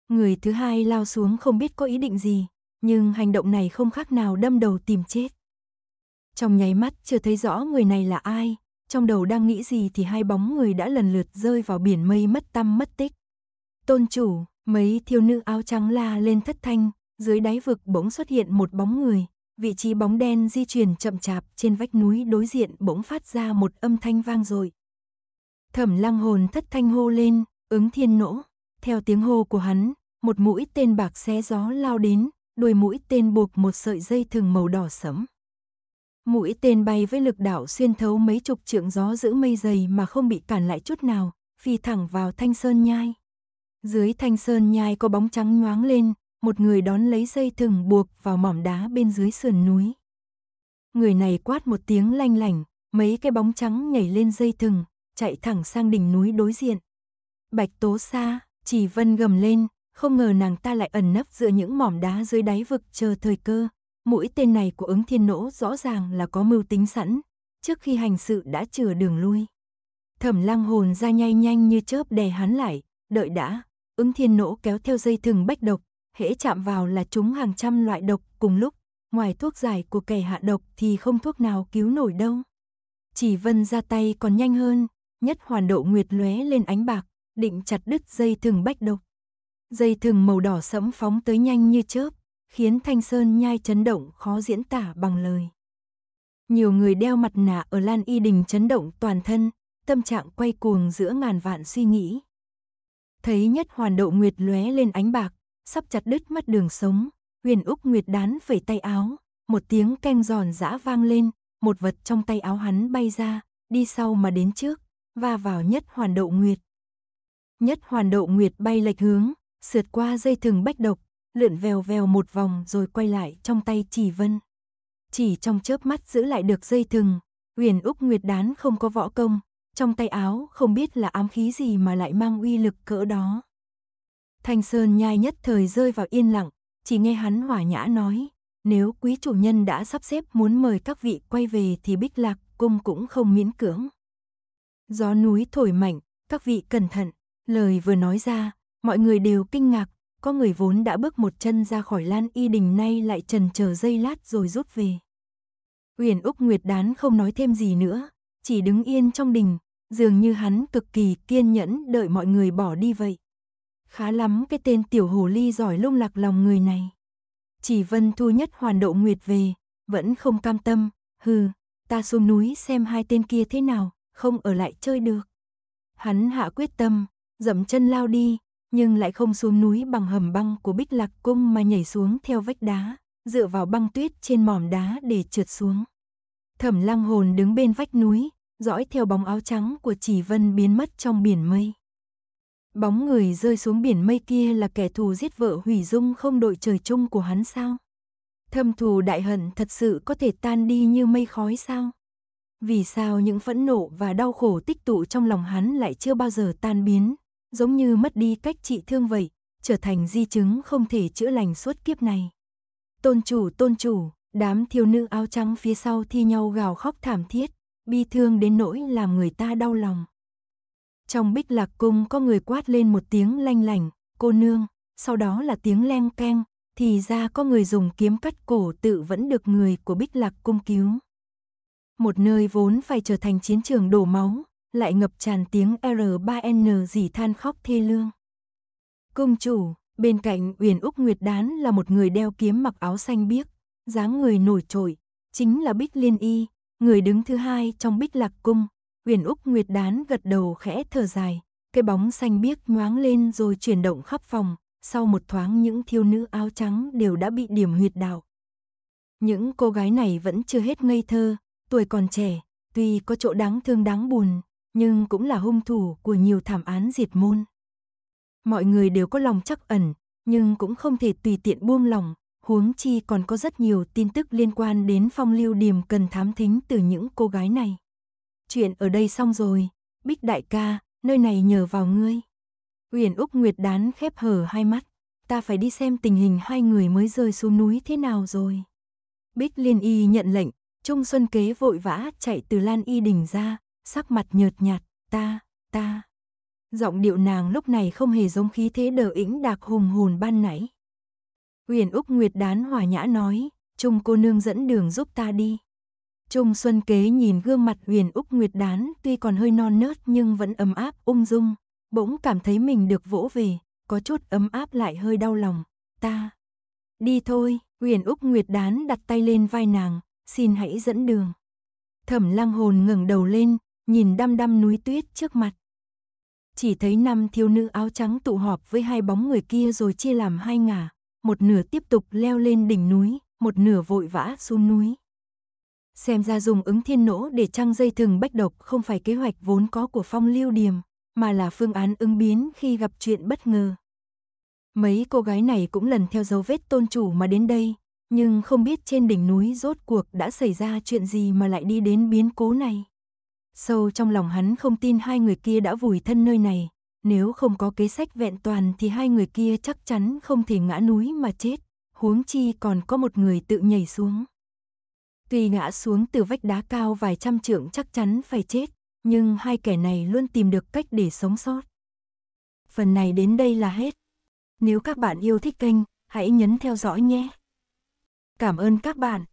Người thứ hai lao xuống không biết có ý định gì, nhưng hành động này không khác nào đâm đầu tìm chết. Trong nháy mắt chưa thấy rõ người này là ai, trong đầu đang nghĩ gì thì hai bóng người đã lần lượt rơi vào biển mây mất tăm mất tích. Tôn chủ, mấy thiếu nữ áo trắng la lên thất thanh, dưới đáy vực bỗng xuất hiện một bóng người, vị trí bóng đen di chuyển chậm chạp trên vách núi đối diện bỗng phát ra một âm thanh vang dội. Thẩm lăng hồn thất thanh hô lên, ứng thiên nỗ, theo tiếng hô của hắn, một mũi tên bạc xé gió lao đến, đuôi mũi tên buộc một sợi dây thừng màu đỏ sẫm. Mũi tên bay với lực đảo xuyên thấu mấy chục trượng gió giữ mây dày mà không bị cản lại chút nào, phi thẳng vào thanh sơn nhai. Dưới thanh sơn nhai có bóng trắng nhoáng lên, một người đón lấy dây thừng buộc vào mỏm đá bên dưới sườn núi. Người này quát một tiếng lanh lảnh, mấy cái bóng trắng nhảy lên dây thừng, chạy thẳng sang đỉnh núi đối diện. Bạch Tố Sa, Chỉ Vân gầm lên, không ngờ nàng ta lại ẩn nấp giữa những mỏm đá dưới đáy vực chờ thời cơ. Mũi tên này của ứng thiên nỗ rõ ràng là có mưu tính sẵn, trước khi hành sự đã chừa đường lui. Thẩm lang hồn ra nhay nhanh như chớp đè hắn lại, đợi đã, ứng thiên nỗ kéo theo dây thừng bách độc, hễ chạm vào là chúng hàng trăm loại độc cùng lúc, ngoài thuốc giải của kẻ hạ độc thì không thuốc nào cứu nổi đâu. Chỉ Vân ra tay còn nhanh hơn, nhất hoàn độ nguyệt lóe lên ánh bạc, định chặt đứt dây thừng bách độc. Dây thừng màu đỏ sẫm phóng tới nhanh như chớp, khiến Thanh Sơn nhai chấn động khó diễn tả bằng lời. Nhiều người đeo mặt nạ ở Lan Y Đình chấn động toàn thân, tâm trạng quay cuồng giữa ngàn vạn suy nghĩ. Thấy nhất hoàn độ nguyệt lóe lên ánh bạc, sắp chặt đứt mất đường sống, Huyền Úc Nguyệt đán phẩy tay áo, một tiếng keng giòn giã vang lên, một vật trong tay áo hắn bay ra, đi sau mà đến trước, va và vào nhất hoàn Đậu nguyệt. Nhất hoàn Đậu nguyệt bay lệch hướng, sượt qua dây thừng bách độc, lượn vèo vèo một vòng rồi quay lại trong tay chỉ vân. Chỉ trong chớp mắt giữ lại được dây thừng, huyền Úc Nguyệt đán không có võ công, trong tay áo không biết là ám khí gì mà lại mang uy lực cỡ đó. Thanh Sơn nhai nhất thời rơi vào yên lặng, chỉ nghe hắn hỏa nhã nói, nếu quý chủ nhân đã sắp xếp muốn mời các vị quay về thì bích lạc cung cũng không miễn cưỡng. Gió núi thổi mạnh, các vị cẩn thận, lời vừa nói ra, mọi người đều kinh ngạc, có người vốn đã bước một chân ra khỏi lan y đình nay lại trần chờ dây lát rồi rút về. Huyền Úc Nguyệt Đán không nói thêm gì nữa, chỉ đứng yên trong đình, dường như hắn cực kỳ kiên nhẫn đợi mọi người bỏ đi vậy. Khá lắm cái tên tiểu hồ ly giỏi lung lạc lòng người này. Chỉ vân thu nhất hoàn độ nguyệt về, vẫn không cam tâm, hừ, ta xuống núi xem hai tên kia thế nào, không ở lại chơi được. Hắn hạ quyết tâm, dậm chân lao đi, nhưng lại không xuống núi bằng hầm băng của Bích Lạc Cung mà nhảy xuống theo vách đá, dựa vào băng tuyết trên mỏm đá để trượt xuống. Thẩm Lăng Hồn đứng bên vách núi, dõi theo bóng áo trắng của Chỉ Vân biến mất trong biển mây. Bóng người rơi xuống biển mây kia là kẻ thù giết vợ hủy dung không đội trời chung của hắn sao? Thâm thù đại hận thật sự có thể tan đi như mây khói sao? Vì sao những phẫn nộ và đau khổ tích tụ trong lòng hắn lại chưa bao giờ tan biến, giống như mất đi cách trị thương vậy, trở thành di chứng không thể chữa lành suốt kiếp này. Tôn chủ, tôn chủ, đám thiếu nữ áo trắng phía sau thi nhau gào khóc thảm thiết, bi thương đến nỗi làm người ta đau lòng. Trong bích lạc cung có người quát lên một tiếng lanh lảnh, cô nương, sau đó là tiếng leng keng, thì ra có người dùng kiếm cắt cổ tự vẫn được người của bích lạc cung cứu. Một nơi vốn phải trở thành chiến trường đổ máu, lại ngập tràn tiếng R3N dì than khóc thê lương. Công chủ, bên cạnh Uyển Úc Nguyệt Đán là một người đeo kiếm mặc áo xanh biếc, dáng người nổi trội, chính là Bích Liên Y, người đứng thứ hai trong Bích Lạc Cung, Huyền Úc Nguyệt Đán gật đầu khẽ thở dài, cái bóng xanh biếc nhoáng lên rồi chuyển động khắp phòng, sau một thoáng những thiếu nữ áo trắng đều đã bị điểm huyệt đạo. Những cô gái này vẫn chưa hết ngây thơ, tuổi còn trẻ, tuy có chỗ đáng thương đáng buồn, nhưng cũng là hung thủ của nhiều thảm án diệt môn. Mọi người đều có lòng chắc ẩn, nhưng cũng không thể tùy tiện buông lòng, huống chi còn có rất nhiều tin tức liên quan đến phong lưu điểm cần thám thính từ những cô gái này chuyện ở đây xong rồi, Bích đại ca, nơi này nhờ vào ngươi. Uyển Úc Nguyệt đán khép hờ hai mắt, ta phải đi xem tình hình hai người mới rơi xuống núi thế nào rồi. Bích Liên Y nhận lệnh, Trung Xuân Kế vội vã chạy từ Lan Y đỉnh ra, sắc mặt nhợt nhạt, ta, ta. Giọng điệu nàng lúc này không hề giống khí thế đờ ĩnh đạc hùng hồn ban nãy. huyền Úc Nguyệt đán hòa nhã nói, Trung cô nương dẫn đường giúp ta đi. Trung Xuân Kế nhìn gương mặt huyền Úc Nguyệt Đán tuy còn hơi non nớt nhưng vẫn ấm áp ung dung, bỗng cảm thấy mình được vỗ về, có chút ấm áp lại hơi đau lòng, ta. Đi thôi, huyền Úc Nguyệt Đán đặt tay lên vai nàng, xin hãy dẫn đường. Thẩm lăng hồn ngẩng đầu lên, nhìn đăm đăm núi tuyết trước mặt. Chỉ thấy năm thiếu nữ áo trắng tụ họp với hai bóng người kia rồi chia làm hai ngả, một nửa tiếp tục leo lên đỉnh núi, một nửa vội vã xuống núi. Xem ra dùng ứng thiên nỗ để trăng dây thừng bách độc không phải kế hoạch vốn có của phong lưu điềm, mà là phương án ứng biến khi gặp chuyện bất ngờ. Mấy cô gái này cũng lần theo dấu vết tôn chủ mà đến đây, nhưng không biết trên đỉnh núi rốt cuộc đã xảy ra chuyện gì mà lại đi đến biến cố này. Sâu trong lòng hắn không tin hai người kia đã vùi thân nơi này, nếu không có kế sách vẹn toàn thì hai người kia chắc chắn không thể ngã núi mà chết, huống chi còn có một người tự nhảy xuống. Tuy ngã xuống từ vách đá cao vài trăm trượng chắc chắn phải chết, nhưng hai kẻ này luôn tìm được cách để sống sót. Phần này đến đây là hết. Nếu các bạn yêu thích kênh, hãy nhấn theo dõi nhé. Cảm ơn các bạn.